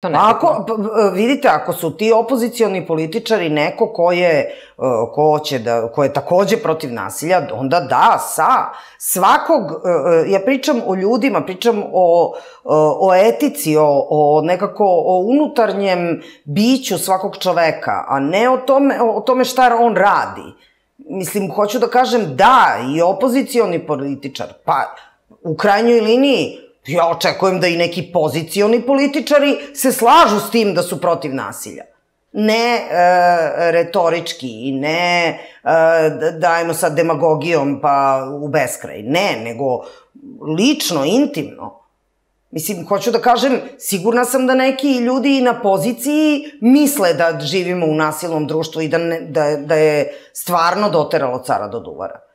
To ne ako, vidite, ako su ti opozicioni političari neko ko je, e, ko, će da, ko je takođe protiv nasilja, onda da, sa svakog, e, e, ja pričam o ljudima, pričam o, o etici, o, o nekako o unutarnjem biću svakog čoveka, a ne o tome, o tome šta on radi. Mislim, hoću da kažem da, i opozicioni političar, pa u krajnjoj liniji, Ja očekujem da i neki pozicioni političari se slažu s tim da su protiv nasilja. Ne e, retorički i ne e, dajemo sa demagogijom pa u beskraj. Ne, nego lično, intimno. Mislim, hoću da kažem, sigurna sam da neki ljudi na poziciji misle da živimo u nasilnom društvu i da, ne, da, da je stvarno doteralo cara do duvara.